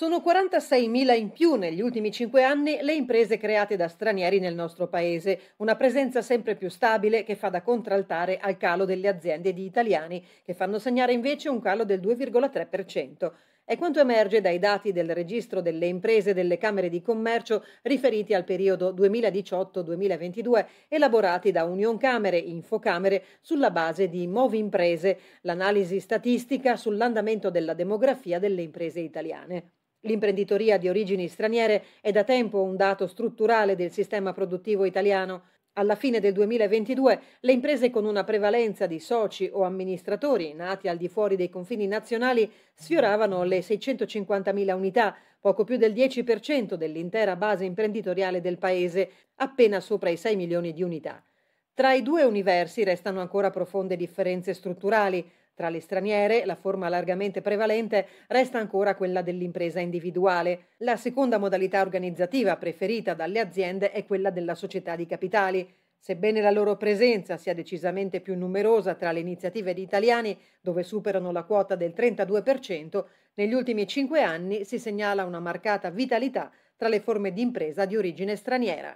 Sono 46.000 in più negli ultimi cinque anni le imprese create da stranieri nel nostro paese, una presenza sempre più stabile che fa da contraltare al calo delle aziende di italiani, che fanno segnare invece un calo del 2,3%. È quanto emerge dai dati del registro delle imprese delle Camere di Commercio riferiti al periodo 2018-2022 elaborati da Union Camere e Infocamere sulla base di Movi Imprese, l'analisi statistica sull'andamento della demografia delle imprese italiane. L'imprenditoria di origini straniere è da tempo un dato strutturale del sistema produttivo italiano. Alla fine del 2022 le imprese con una prevalenza di soci o amministratori nati al di fuori dei confini nazionali sfioravano le 650.000 unità, poco più del 10% dell'intera base imprenditoriale del Paese, appena sopra i 6 milioni di unità. Tra i due universi restano ancora profonde differenze strutturali. Tra le straniere, la forma largamente prevalente resta ancora quella dell'impresa individuale. La seconda modalità organizzativa preferita dalle aziende è quella della società di capitali. Sebbene la loro presenza sia decisamente più numerosa tra le iniziative di italiani, dove superano la quota del 32%, negli ultimi cinque anni si segnala una marcata vitalità tra le forme di impresa di origine straniera.